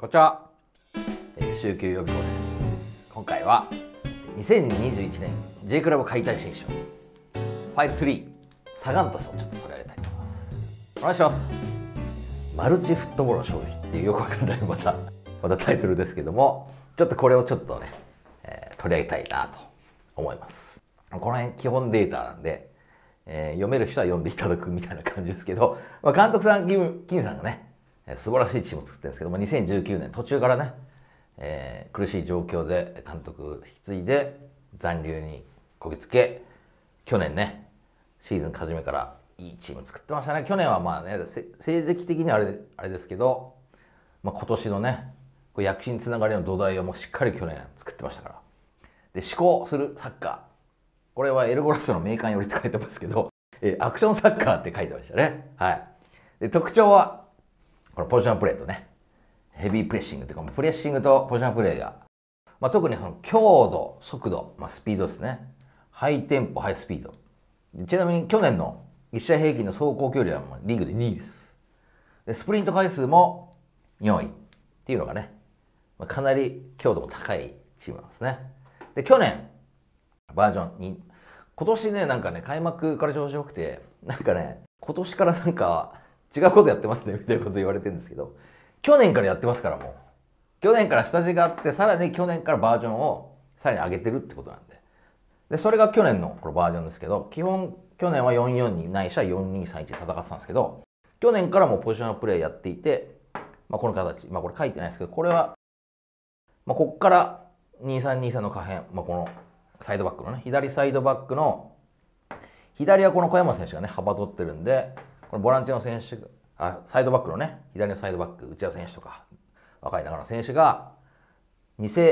こちら、えー、週休予備校です今回は2021年 J クラブ解体新書53サガンタスをちょっと取り上げたいと思いますお願いしますマルチフットボールの消費っていうよくわかんないまたまたタイトルですけどもちょっとこれをちょっとね、えー、取り上げたいなと思いますこの辺基本データなんで、えー、読める人は読んでいただくみたいな感じですけど、まあ、監督さん金金さんがね素晴らしいチームを作ってるんですけども2019年途中からね、えー、苦しい状況で監督引き継いで残留にこぎつけ去年ねシーズン初めからいいチーム作ってましたね去年はまあね成績的にはあれあれですけど、まあ、今年のね躍進つながりの土台をもうしっかり去年作ってましたからで思考するサッカーこれはエルゴラスの名鑑よりって書いてますけど、えー、アクションサッカーって書いてましたねはいで特徴はこのポジションプレーとね、ヘビープレッシングというか、プレッシングとポジションプレーが、まあ、特にその強度、速度、まあ、スピードですね。ハイテンポ、ハイスピード。ちなみに去年の1試合平均の走行距離はもうリーグで2位です。でスプリント回数も4位っていうのがね、まあ、かなり強度も高いチームなんですね。で、去年、バージョン2、今年ね、なんかね、開幕から調子良くて、なんかね、今年からなんか、違うことやってますねみたいなこと言われてるんですけど去年からやってますからもう去年から下地があってさらに去年からバージョンをさらに上げてるってことなんででそれが去年のこのバージョンですけど基本去年は4 4にないしは4231で戦ってたんですけど去年からもポジションのプレーやっていて、まあ、この形、まあ、これ書いてないですけどこれは、まあ、こっから2323の下辺、まあ、このサイドバックのね左サイドバックの左はこの小山選手がね幅取ってるんでこのボランティアの選手あサイドバックのね左のサイドバック内田選手とか若い中の選手が偽サ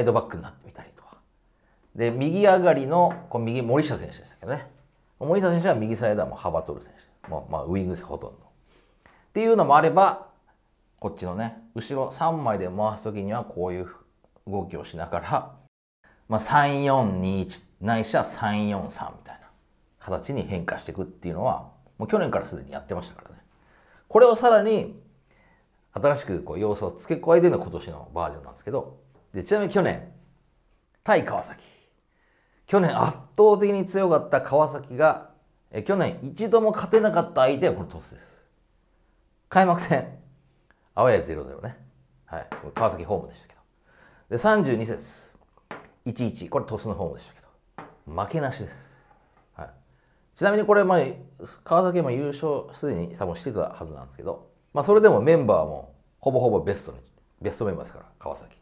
イドバックになってみたりとかで右上がりのこう右森下選手でしたけどね森下選手は右サイドはもう幅取る選手もう、まあ、ウイングほとんど。っていうのもあればこっちのね後ろ3枚で回す時にはこういう動きをしながら、まあ、3421ないしは343みたいな形に変化していくっていうのはもう去年からすでにやってましたからね。これをさらに新しくこう要素を付け加えてるのが今年のバージョンなんですけど、でちなみに去年、対川崎。去年圧倒的に強かった川崎が、え去年一度も勝てなかった相手はこの鳥栖です。開幕戦、青谷0-0ね。はい。川崎ホームでしたけど。で、32節、1-1。これ鳥栖のホームでしたけど。負けなしです。ちなみにこれ、まあ、川崎も優勝すでに多分してたはずなんですけど、まあ、それでもメンバーもほぼほぼベストに、ベストメンバーですから、川崎。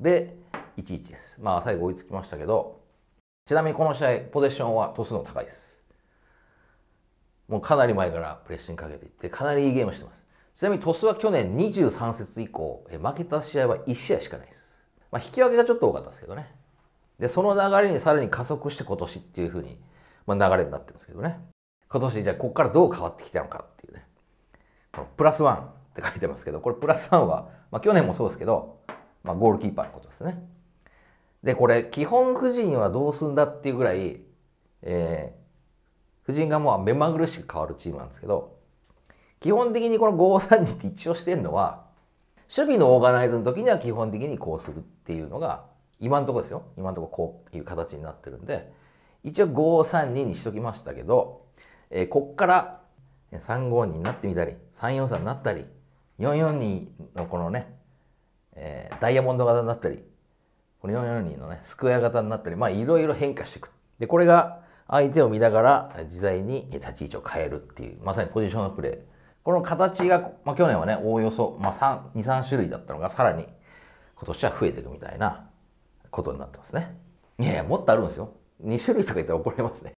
で、1-1です。まあ、最後追いつきましたけど、ちなみにこの試合、ポゼッションはトスの高いです。もうかなり前からプレッシングかけていって、かなりいいゲームしてます。ちなみに鳥栖は去年23節以降、え負けた試合は1試合しかないです。まあ、引き分けがちょっと多かったですけどね。で、その流れにさらに加速して今年っていうふうに、まあ、流れになってますけどね。今年じゃあここからどう変わってきたのかっていうね。このプラスワンって書いてますけど、これプラスワンは、まあ、去年もそうですけど、まあ、ゴールキーパーのことですね。で、これ基本夫人はどうすんだっていうぐらい、えー、夫人がもう目まぐるしく変わるチームなんですけど、基本的にこの532って一応してるのは、守備のオーガナイズの時には基本的にこうするっていうのが、今のところですよ。今のところこういう形になってるんで、一応532にしときましたけど、えー、こっから352になってみたり343になったり442のこのね、えー、ダイヤモンド型になったりこの442のねスクエア型になったりまあいろいろ変化していくでこれが相手を見ながら自在に立ち位置を変えるっていうまさにポジションのプレーこの形が、まあ、去年はねおおよそ、まあ、23種類だったのがさらに今年は増えていくみたいなことになってますねいやいやもっとあるんですよ2種類とか言ったら怒れますね。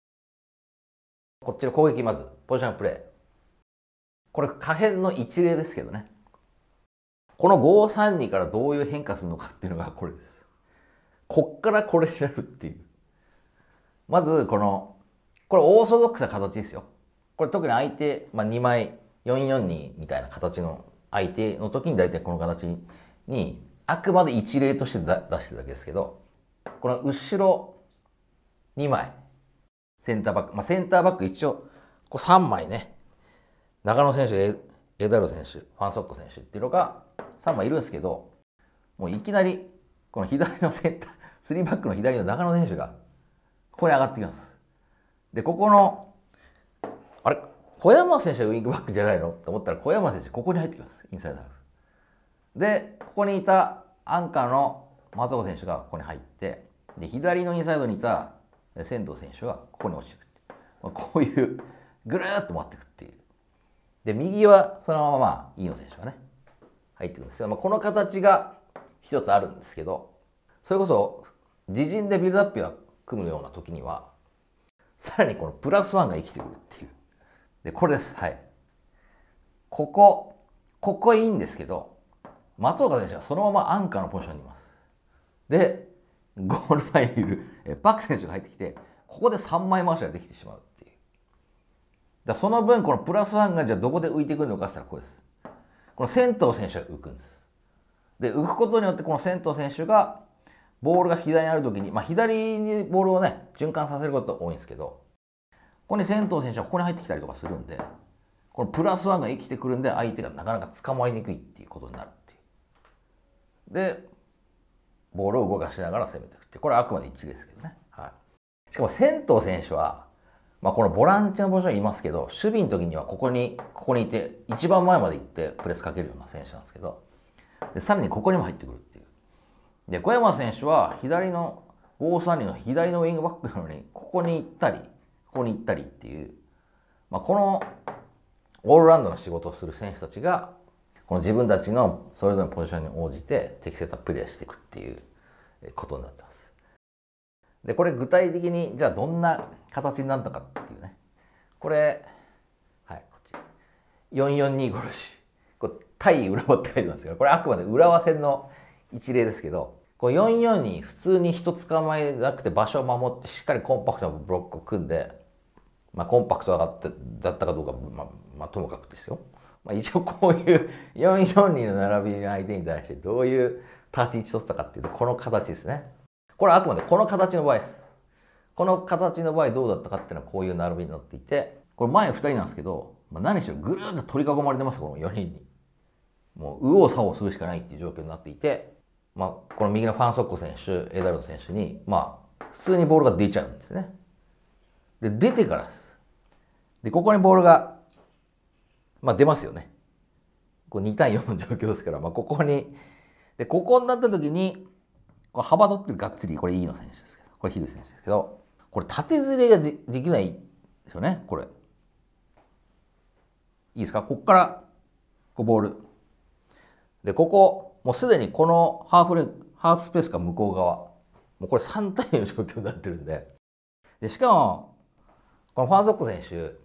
こっちの攻撃まず、ポジションプレイ。これ、可変の一例ですけどね。この532からどういう変化するのかっていうのがこれです。こっからこれになるっていう。まず、この、これオーソドックスな形ですよ。これ特に相手、まあ、2枚、442みたいな形の相手の時に大体この形に、あくまで一例として出してるだけですけど、この後ろ2枚。センターバック。まあ、センターバック一応、こう3枚ね。中野選手、エダル選手、ファンソッコ選手っていうのが3枚いるんですけど、もういきなり、この左のセンター、3バックの左の中野選手が、ここに上がってきます。で、ここの、あれ小山選手はウィングバックじゃないのと思ったら、小山選手、ここに入ってきます。インサイドハーフ。で、ここにいたアンカーの松岡選手がここに入って、で、左のインサイドにいた仙道選手はここに落ちてくってまあ、こういうぐるっと回っていくっていうで右はそのまま飯野選手がね入ってくるんですけど、まあ、この形が一つあるんですけどそれこそ自陣でビルドアップが組むような時にはさらにこのプラスワンが生きてくるっていうでこれですはいここここいいんですけど松岡選手はそのままアンカーのポジションにいますでゴール前にいるパク選手が入ってきて、ここで3枚回しができてしまうっていう。だその分、このプラスワンがじゃあどこで浮いてくるのかって言ったらこうです。この先頭選手が浮くんです。で、浮くことによってこの先頭選手が、ボールが左にあるときに、まあ、左にボールをね、循環させること多いんですけど、ここに先頭選手がここに入ってきたりとかするんで、このプラスワンが生きてくるんで、相手がなかなか捕まえにくいっていうことになるっていう。で、ボールを動かしながら攻めていくってこれはあくまで一致ですけどね、はい、しかも仙湯選手は、まあ、このボランチのポジションいますけど守備の時にはここにここにいて一番前まで行ってプレスかけるような選手なんですけどでさらにここにも入ってくるっていうで小山選手は左の5三里の左のウィングバックなのにここに行ったりここに行ったりっていう、まあ、このオールラウンドの仕事をする選手たちがこの自分たちのそれぞれのポジションに応じて適切なプレーしていくっていうことになってます。でこれ具体的にじゃあどんな形になったかっていうねこれはいこっち442殺しこれ対浦和って書いてますけどこれあくまで浦和戦の一例ですけどこう44に普通に人捕まえなくて場所を守ってしっかりコンパクトなブロックを組んで、まあ、コンパクトだったかどうか、まあ、まあ、ともかくですよまあ、一応こういう442の並びの相手に対してどういう立ち位置取ったかっていうと、この形ですね。これはあくまでこの形の場合です。この形の場合どうだったかっていうのはこういう並びになっていて、これ前2人なんですけど、まあ、何しろぐるーっと取り囲まれてます、この4人に。もう右往左往するしかないっていう状況になっていて、まあ、この右のファン・ソッコ選手、エダルド選手に、まあ、普通にボールが出ちゃうんですね。で、出てからです。で、ここにボールがまあ出ますよね。こう2対4の状況ですから、まあ、ここに、で、ここになった時に、こう幅取ってるがっつり、これ E の選手ですけど、これヒル選手ですけど、これ縦ずれができないですよね、これ。いいですかこっから、こうボール。で、ここ、もうすでにこのハーフレ、ハーフスペースか向こう側。もうこれ3対4の状況になってるんで。で、しかも、このファスソック選手、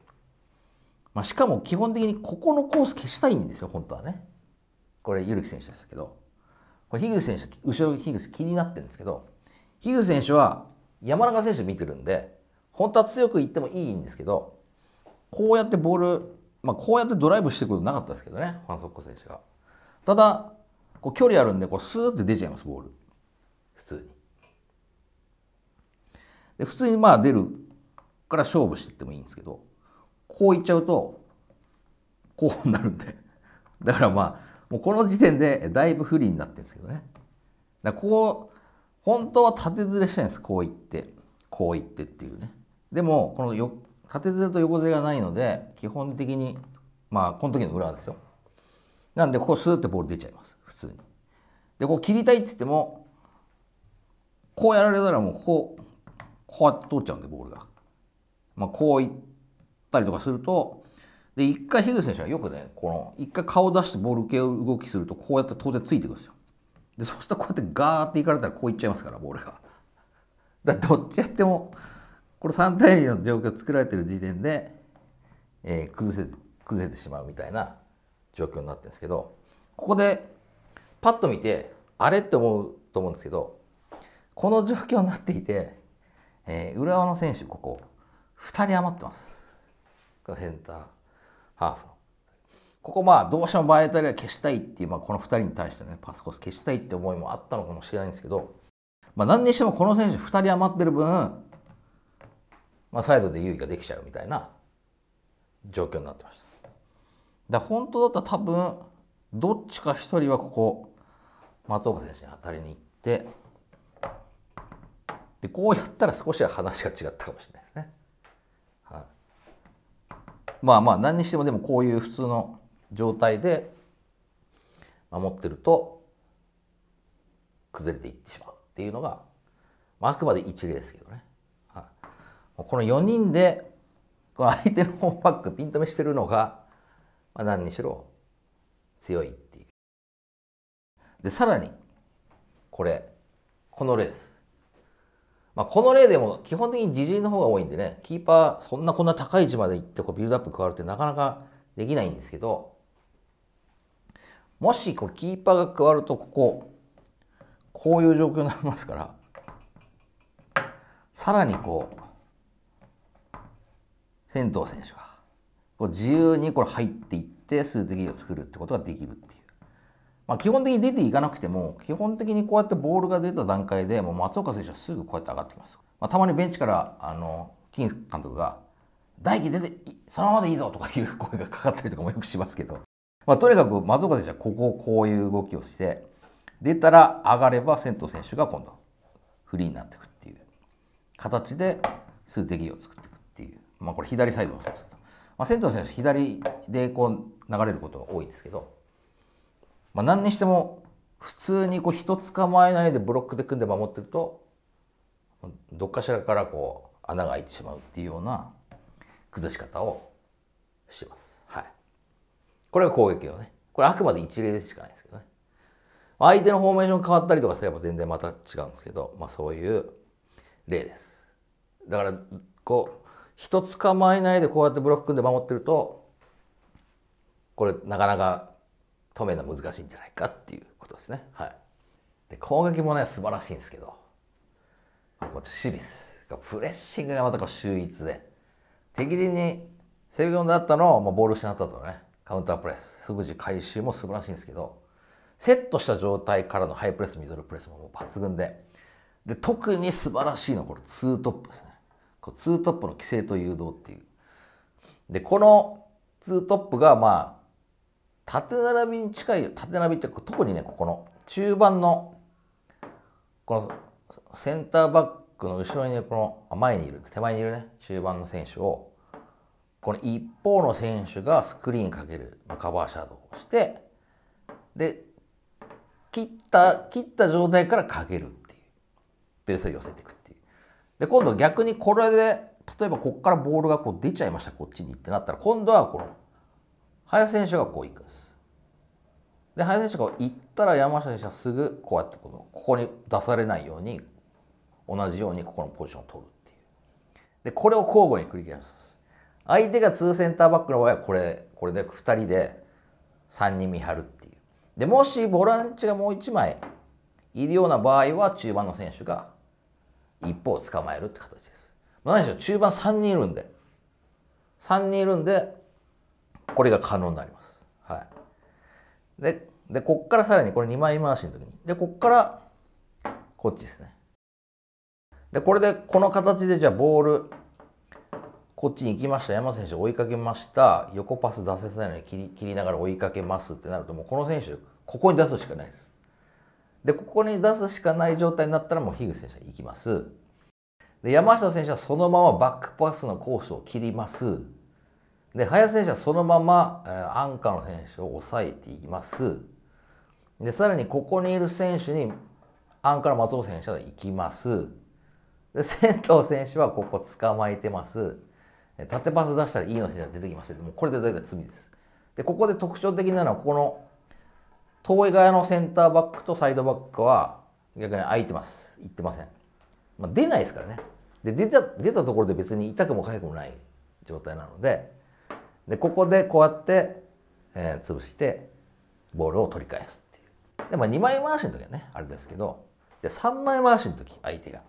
まあ、しかも基本的にここのコース消したいんですよ、本当はね。これ、ゆるき選手でしたけど、これ、樋口選手、後ろ樋口気になってるんですけど、樋口選手は山中選手見てるんで、本当は強くいってもいいんですけど、こうやってボール、まあ、こうやってドライブしてくるとなかったですけどね、ファンソッコ選手が。ただ、こう距離あるんで、こうスーって出ちゃいます、ボール。普通に。で普通にまあ出るから勝負していってもいいんですけどこういっちゃうと、こうなるんで。だからまあ、もうこの時点でだいぶ不利になってるんですけどね。だここ、本当は縦ずれしたいんです。こういって、こういってっていうね。でも、このよ縦ずれと横ずれがないので、基本的に、まあ、この時の裏ですよ。なんで、ここスーッてボール出ちゃいます。普通に。で、こう切りたいって言っても、こうやられたらもうここ、こうやって通っちゃうんで、ボールが。まあ、こういったりとかすると、で、一回ヒル選手はよくね、この、一回顔出してボール系を動きすると、こうやって当然ついてくるんですよ。で、そうするとこうやってガーっていかれたらこういっちゃいますから、ボールが。だどっちやっても、これ3対2の状況作られてる時点で、えー、崩せ、崩れてしまうみたいな状況になってるんですけど、ここでパッと見て、あれって思うと思うんですけど、この状況になっていて、えー、浦和の選手、ここ、2人余ってます。センターハーフの。ここまあどうしてもバイタリア消したいっていう、まあ、この2人に対してねパスコース消したいって思いもあったのかもしれないんですけど、まあ、何にしてもこの選手2人余ってる分、まあ、サイドで優位ができちゃうみたいな状況になってました。だ本当だったら多分どっちか1人はここ松岡選手に当たりに行ってでこうやったら少しは話が違ったかもしれない。まあまあ何にしてもでもこういう普通の状態で守ってると崩れていってしまうっていうのが、まあ、あくまで一例ですけどね、はい、この4人でこの相手のホームバックピン止めしてるのが、まあ、何にしろ強いっていう。でさらにこれこの例です。まあ、この例でも基本的に自陣の方が多いんでね、キーパーそんなこんな高い位置まで行ってこうビルドアップ加わるってなかなかできないんですけど、もしこうキーパーが加わるとここ、こういう状況になりますから、さらにこう、先頭選手がこう自由にこれ入っていって数的を作るってことができるっていう。まあ、基本的に出ていかなくても、基本的にこうやってボールが出た段階で、もう松岡選手はすぐこうやって上がってきます。まあ、たまにベンチから、あの、金監督が、大輝出て、そのままでいいぞとかいう声がかかったりとかもよくしますけど、まあ、とにかく松岡選手はここをこういう動きをして、出たら上がれば先頭選手が今度、フリーになっていくっていう形で数的を作っていくっていう、まあ、これ左サイドもそうですけど、まあ、先頭選手、左でこう流れることが多いですけど、まあ、何にしても普通にこう人捕まえないでブロックで組んで守ってるとどっかしらからこう穴が開いてしまうっていうような崩し方をしてます。はい、これが攻撃のねこれあくまで一例でしかないですけどね。相手のフォーメーション変わったりとかすれば全然また違うんですけど、まあ、そういう例です。だからこう人捕まえないでこうやってブロック組んで守ってるとこれなかなか止めるのは難しいんじゃないかっていうことですね。はい、で攻撃もね素晴らしいんですけどこっちシビスプレッシングがまたこう秀逸で敵陣に攻め込んだったのを、まボール失ったとねカウンタープレス即時回収も素晴らしいんですけどセットした状態からのハイプレスミドルプレスももう抜群でで特に素晴らしいのはこれツートップですね。こうツートップの規制と誘導っていう。でこのツートップがまあ縦並びに近い縦並びって特にねここの中盤のこのセンターバックの後ろに、ね、この前にいる手前にいるね中盤の選手をこの一方の選手がスクリーンかける、まあ、カバーシャドウをしてで切った切った状態からかけるっていうベースを寄せていくっていうで今度逆にこれで例えばここからボールがこう出ちゃいましたこっちにってなったら今度はこの林選手がこう行くんです。で林選手が行ったら山下選手はすぐこうやってこのここに出されないように同じようにここのポジションを取るっていうでこれを交互に繰り返す相手が2センターバックの場合はこれこれで2人で3人見張るっていうでもしボランチがもう1枚いるような場合は中盤の選手が一方を捕まえるって形です何しょう、中盤3人いるんで3人いるんでこれが可能になります。はい、ででこっからさらにこれ2枚回しの時にでこっからこっちですね。でこれでこの形でじゃあボールこっちに行きました山選手追いかけました横パス出せないのに切り切りながら追いかけますってなるともうこの選手ここに出すしかないです。でここに出すしかない状態になったらもう樋口選手は行きます。で山下選手はそのままバックパスのコースを切ります。で、林選手はそのまま、えー、アンカーの選手を抑えています。で、さらにここにいる選手に、アンカーの松尾選手は行きます。で、仙頭選手はここ捕まえてます。縦パス出したらいいの選手が出てきましたけども、これで大体罪です。で、ここで特徴的なのは、この、遠い側のセンターバックとサイドバックは、逆に空いてます。行ってません。まあ、出ないですからね。で、出た、出たところで別に痛くも痒くもない状態なので、でここでこうやって、えー、潰してボールを取り返すっていうで、まあ、2枚回しの時はねあれですけどで3枚回しの時相手が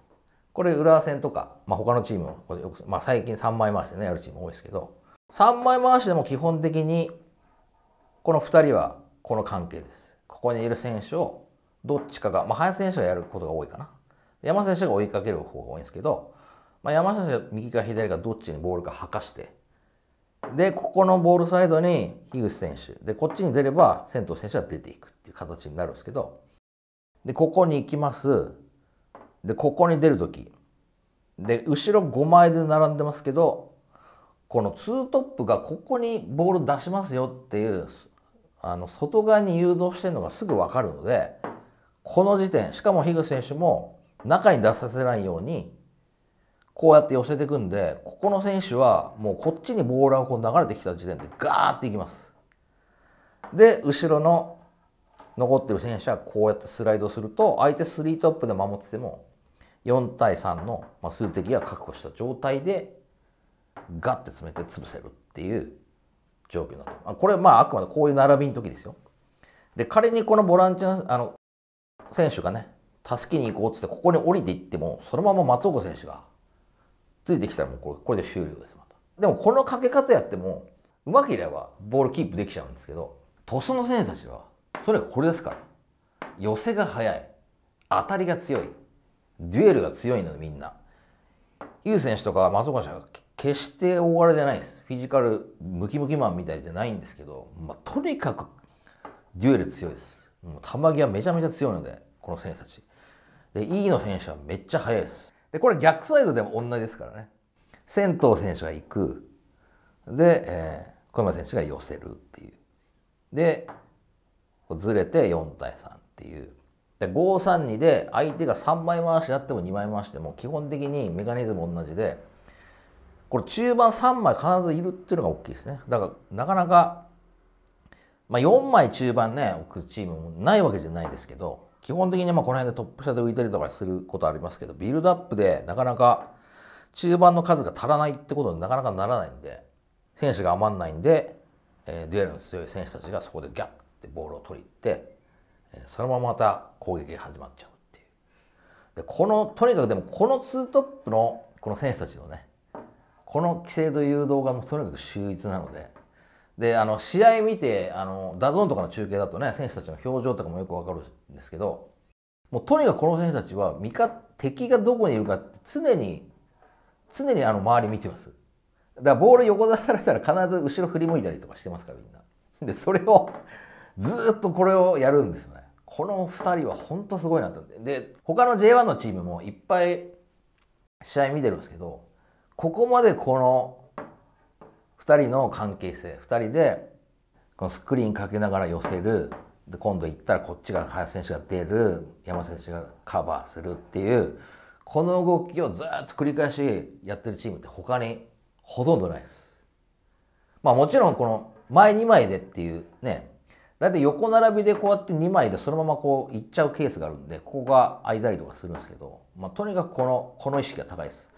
これ浦和戦とか、まあ、他のチームよく、まあ、最近3枚回しでねやるチーム多いですけど3枚回しでも基本的にこの2人はこの関係ですここにいる選手をどっちかが、まあ、林選手がやることが多いかな山選手が追いかける方が多いんですけど、まあ、山下選手が右か左かどっちにボールかはかしてで、ここのボールサイドに樋口選手。で、こっちに出れば、仙頭選手は出ていくっていう形になるんですけど、で、ここに行きます。で、ここに出るとき。で、後ろ5枚で並んでますけど、このツートップがここにボール出しますよっていう、あの、外側に誘導してるのがすぐわかるので、この時点、しかも樋口選手も中に出させないように、こうやって寄せていくんでここの選手はもうこっちにボールがこう流れてきた時点でガーっていきますで後ろの残ってる選手はこうやってスライドすると相手3トップで守ってても4対3の数的が確保した状態でガッて詰めて潰せるっていう状況になってこれまああくまでこういう並びの時ですよで仮にこのボランチのあの選手がね助けに行こうっつってここに降りていってもそのまま松岡選手がついてきたらもうこれこれで終了ですまたでもこのかけ方やってもうまくいればボールキープできちゃうんですけど鳥栖の選手たちはとにかくこれですから寄せが速い当たりが強いデュエルが強いのみんなユー選手とか松岡選手は決して大荒れじゃないですフィジカルムキムキマンみたいじゃないんですけど、まあ、とにかくデュエル強いですもう球際めちゃめちゃ強いのでこの選手たちで E の選手はめっちゃ速いですで、これ逆サイドでも同じですからね。先頭選手が行く。で、えー、小山選手が寄せるっていう。で、ずれて4対3っていう。で、532で相手が3枚回しであっても2枚回しても基本的にメカニズム同じで、これ中盤3枚必ずいるっていうのが大きいですね。だからなかなか、まあ、4枚中盤ね、置くチームもないわけじゃないですけど、基本的にまあこの辺でトップ下で浮いたりとかすることありますけど、ビルドアップでなかなか中盤の数が足らないってことになかなかならないんで、選手が余んないんで、えー、デュエルの強い選手たちがそこでギャッてボールを取りにって、えー、そのまままた攻撃が始まっちゃうっていう。で、この、とにかくでもこのツートップのこの選手たちのね、この規制と誘導がもうとにかく秀逸なので、であの試合見てあのダゾーンとかの中継だとね選手たちの表情とかもよくわかるんですけどもうとにかくこの選手たちは味方敵がどこにいるかって常に常にあの周り見てますだからボール横出されたら必ず後ろ振り向いたりとかしてますからみんなでそれをずっとこれをやるんですよねこの2人は本当すごいなとで他の J1 のチームもいっぱい試合見てるんですけどここまでこの2人の関係性2人でこのスクリーンかけながら寄せるで今度行ったらこっちが林選手が出る山選手がカバーするっていうこの動きをずっと繰り返しやってるチームって他にほとんどないです。まあもちろんこの前2枚でっていうね大体横並びでこうやって2枚でそのままこういっちゃうケースがあるんでここが空いたりとかするんですけど、まあ、とにかくこのこの意識が高いです。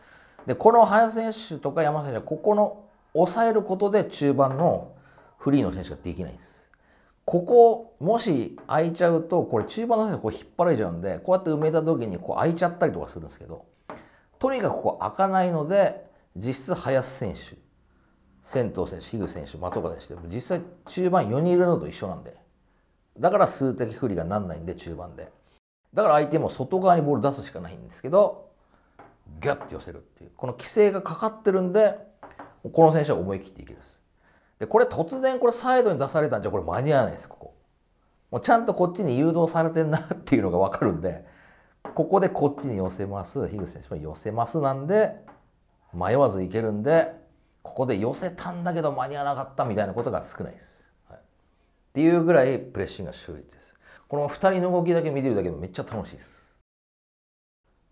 でこの林選手とか山選手はここの抑えることで中盤のフリーの選手ができないんです。ここもし空いちゃうとこれ中盤の選手がこう引っ張られちゃうんでこうやって埋めた時にこう空いちゃったりとかするんですけどとにかくここ開かないので実質林選手仙頭選手樋口選手松岡選手でも実際中盤4人いるのと一緒なんでだから数的不利がなんないんで中盤でだから相手も外側にボール出すしかないんですけどギャッて寄せるっていうこの規制がかかってるんでこの選手は思い切っていけるです。で、これ突然これサイドに出されたんじゃこれ間に合わないです、ここ。もうちゃんとこっちに誘導されてんなっていうのがわかるんで、ここでこっちに寄せます、樋口選手も寄せますなんで、迷わずいけるんで、ここで寄せたんだけど間に合わなかったみたいなことが少ないです。はい、っていうぐらいプレッシングが秀逸です。この2人の動きだけ見てるだけでめっちゃ楽しいです。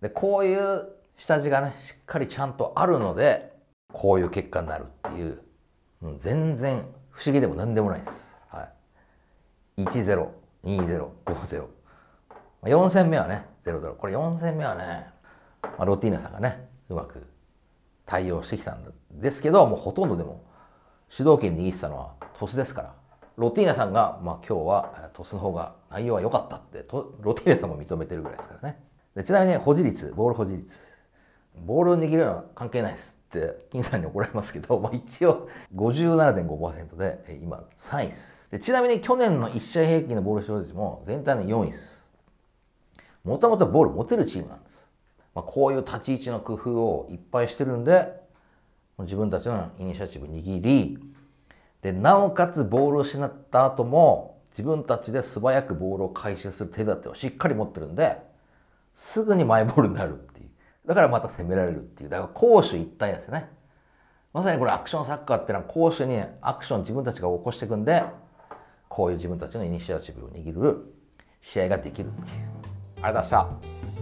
で、こういう下地がね、しっかりちゃんとあるので、こういう結果になるっていう、うん、全然不思議でも何でもないです。はい、10、20、50。4戦目はね、00。これ4戦目はね、まあ、ロティーナさんがね、うまく対応してきたんですけど、もうほとんどでも主導権握ってたのはトスですから。ロティーナさんが、まあ、今日はトスの方が内容は良かったってと、ロティーナさんも認めてるぐらいですからね。でちなみに保持率、ボール保持率。ボールを握るのは関係ないです。って金さんに怒られますけど、まあ、一応57.5%で今3位ですでちなみに去年の1試合平均のボール勝用率も全体の4位ですもともとボール持てるチームなんです、まあ、こういう立ち位置の工夫をいっぱいしてるんで自分たちのイニシアチブ握りでなおかつボールを失った後も自分たちで素早くボールを回収する手立てをしっかり持ってるんですぐにマイボールになるだからまた攻められるっていう。だから攻守一体ですよね。まさにこれアクションサッカーっていうのは攻守にアクション自分たちが起こしていくんで、こういう自分たちのイニシアチブを握る試合ができるっていう。ありがとうございました。